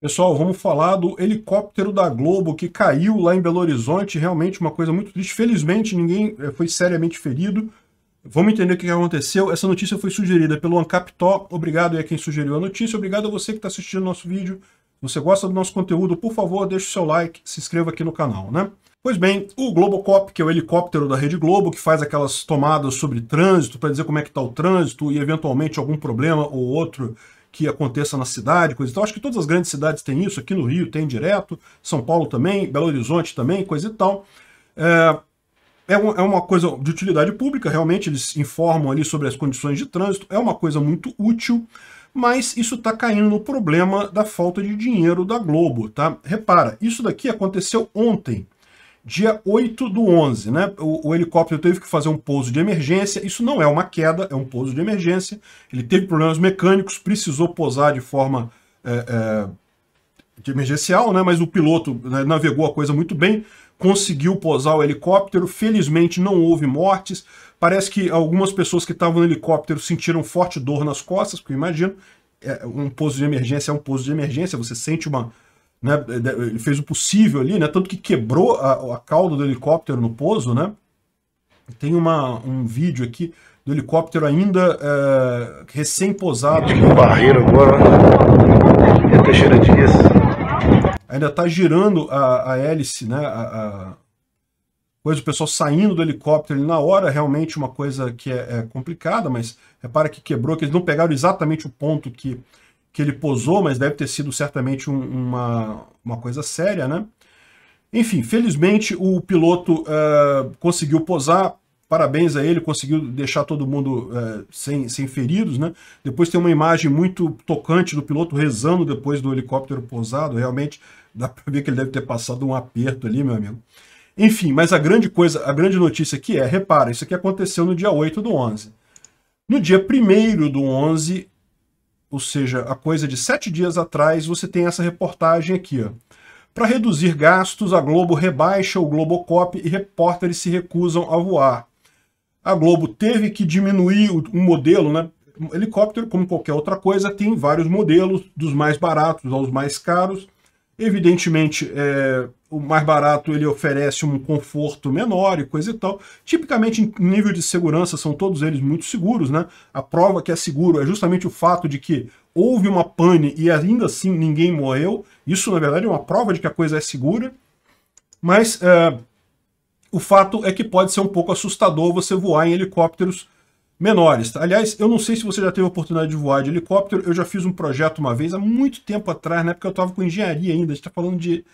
Pessoal, vamos falar do helicóptero da Globo que caiu lá em Belo Horizonte, realmente uma coisa muito triste. Felizmente, ninguém eh, foi seriamente ferido. Vamos entender o que aconteceu. Essa notícia foi sugerida pelo Ancaptó. Obrigado a quem sugeriu a notícia. Obrigado a você que está assistindo nosso vídeo. Se você gosta do nosso conteúdo, por favor, deixe o seu like, se inscreva aqui no canal, né? Pois bem, o Globocop, que é o helicóptero da Rede Globo, que faz aquelas tomadas sobre trânsito, para dizer como é que está o trânsito e, eventualmente, algum problema ou outro que aconteça na cidade, coisa e tal. Acho que todas as grandes cidades têm isso, aqui no Rio tem direto, São Paulo também, Belo Horizonte também, coisa e tal. É, é, é uma coisa de utilidade pública, realmente eles informam ali sobre as condições de trânsito, é uma coisa muito útil, mas isso está caindo no problema da falta de dinheiro da Globo, tá? Repara, isso daqui aconteceu ontem, dia 8 do 11, né? O, o, helicóptero teve que fazer um pouso de emergência. Isso não é uma queda, é um pouso de emergência. Ele teve problemas mecânicos, precisou pousar de forma é, é, de emergencial, né? Mas o piloto né, navegou a coisa muito bem, conseguiu pousar o helicóptero. Felizmente não houve mortes. Parece que algumas pessoas que estavam no helicóptero sentiram forte dor nas costas, porque eu imagino é, um pouso de emergência é um pouso de emergência. Você sente uma né? Ele fez o possível ali, né? Tanto que quebrou a, a cauda do helicóptero no pouso, né? Tem uma, um vídeo aqui do helicóptero ainda é, recém-posado. De barreira agora, né? é Teixeira Dias. Ainda está girando a, a, hélice, né? A, a... Coisa, o pessoal saindo do helicóptero na hora, realmente uma coisa que é, é complicada, mas repara que quebrou, que eles não pegaram exatamente o ponto que que ele posou, mas deve ter sido certamente um, uma, uma coisa séria, né? Enfim, felizmente o piloto uh, conseguiu posar, parabéns a ele, conseguiu deixar todo mundo uh, sem, sem feridos, né? Depois tem uma imagem muito tocante do piloto rezando depois do helicóptero posado. realmente dá para ver que ele deve ter passado um aperto ali, meu amigo. Enfim, mas a grande coisa, a grande notícia aqui é, repara, isso aqui aconteceu no dia 8 do 11. No dia 1 do 11, ou seja, a coisa de sete dias atrás, você tem essa reportagem aqui. Para reduzir gastos, a Globo rebaixa o Globocop e repórteres se recusam a voar. A Globo teve que diminuir o, um modelo, né? helicóptero, como qualquer outra coisa, tem vários modelos, dos mais baratos aos mais caros. Evidentemente, é, o mais barato ele oferece um conforto menor e coisa e tal. Tipicamente, em nível de segurança, são todos eles muito seguros, né? A prova que é seguro é justamente o fato de que houve uma pane e ainda assim ninguém morreu. Isso, na verdade, é uma prova de que a coisa é segura. Mas é, o fato é que pode ser um pouco assustador você voar em helicópteros menores. Tá? Aliás, eu não sei se você já teve a oportunidade de voar de helicóptero, eu já fiz um projeto uma vez, há muito tempo atrás, na época eu estava com engenharia ainda, a gente está falando de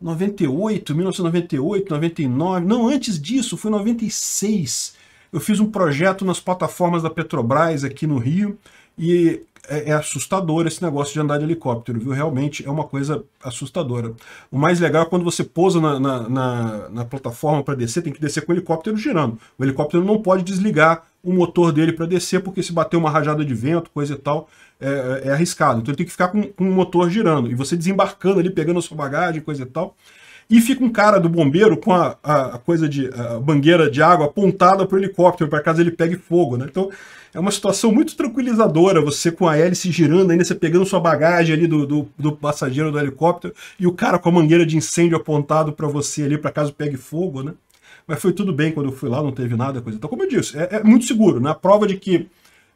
98, 1998, 99, não, antes disso, foi 96. Eu fiz um projeto nas plataformas da Petrobras aqui no Rio e é, é, assustador esse negócio de andar de helicóptero, viu? Realmente é uma coisa assustadora. O mais legal é quando você pousa na, na, na, na plataforma para descer, tem que descer com o helicóptero girando. O helicóptero não pode desligar o motor dele para descer, porque se bater uma rajada de vento, coisa e tal, é, é, é arriscado. Então ele tem que ficar com, com, o motor girando. E você desembarcando ali, pegando a sua bagagem, coisa e tal. E fica um cara do bombeiro com a, a coisa de a bangueira de água apontada para o helicóptero, para caso ele pegue fogo. Né? Então é uma situação muito tranquilizadora, você com a hélice girando, ainda você pegando sua bagagem ali do, do, do passageiro do helicóptero e o cara com a mangueira de incêndio apontado para você ali, para caso pegue fogo. Né? mas foi tudo bem quando eu fui lá, não teve nada, coisa. Então, como eu disse, é, é muito seguro, né? A prova de que,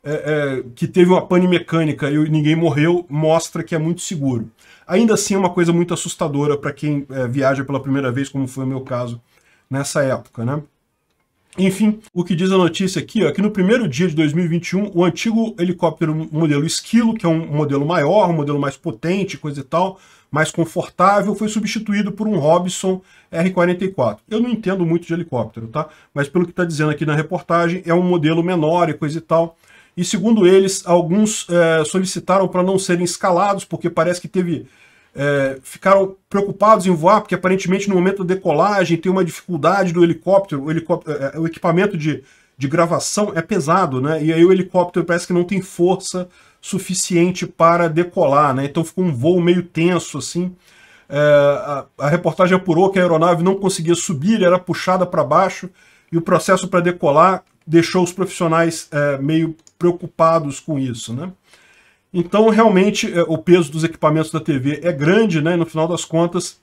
é, é, que teve uma pane mecânica e ninguém morreu mostra que é muito seguro. Ainda assim, é uma coisa muito assustadora para quem é, viaja pela primeira vez, como foi o meu caso nessa época, né? Enfim, o que diz a notícia aqui ó, é que no primeiro dia de 2021, o antigo helicóptero modelo Esquilo, que é um modelo maior, um modelo mais potente, coisa e tal, mais confortável, foi substituído por um Robson R44. Eu não entendo muito de helicóptero, tá? Mas pelo que está dizendo aqui na reportagem, é um modelo menor e coisa e tal. E segundo eles, alguns é, solicitaram para não serem escalados, porque parece que teve... É, ficaram preocupados em voar, porque aparentemente no momento da decolagem tem uma dificuldade do helicóptero, o, helicóptero, é, o equipamento de, de gravação é pesado, né? E aí o helicóptero parece que não tem força suficiente para decolar, né? Então ficou um voo meio tenso, assim. É, a, a, reportagem apurou que a aeronave não conseguia subir, era puxada para baixo, e o processo para decolar deixou os profissionais é, meio preocupados com isso, né? Então, realmente, é, o peso dos equipamentos da TV é grande, né? E no final das contas,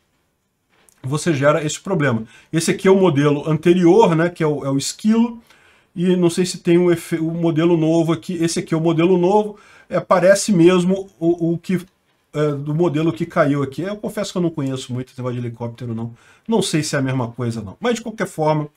você gera esse problema. Esse aqui é o modelo anterior, né? Que é o, é o esquilo. E não sei se tem o, modelo novo aqui. Esse aqui é o modelo novo é, parece mesmo o, o que é, do modelo que caiu aqui. Eu confesso que eu não conheço muito esse negócio de helicóptero, não. Não sei se é a mesma coisa, não. Mas, de qualquer forma,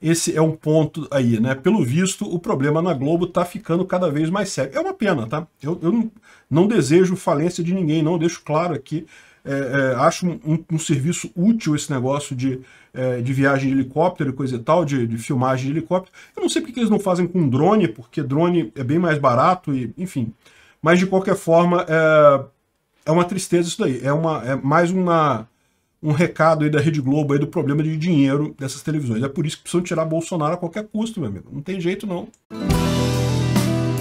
esse é um ponto aí, né? Pelo visto, o problema na Globo tá ficando cada vez mais sério. É uma pena, tá? Eu, eu não, não desejo falência de ninguém, não. Eu deixo claro aqui é, é, acho um, um, um, serviço útil esse negócio de, é, de viagem de helicóptero e coisa e tal, de, de, filmagem de helicóptero. Eu não sei porque eles não fazem com drone, porque drone é bem mais barato, e enfim. Mas de qualquer forma, é, é uma tristeza isso daí. É, uma, é mais uma, um recado aí da Rede Globo aí do problema de dinheiro dessas televisões. É por isso que precisam tirar Bolsonaro a qualquer custo, meu amigo. Não tem jeito não.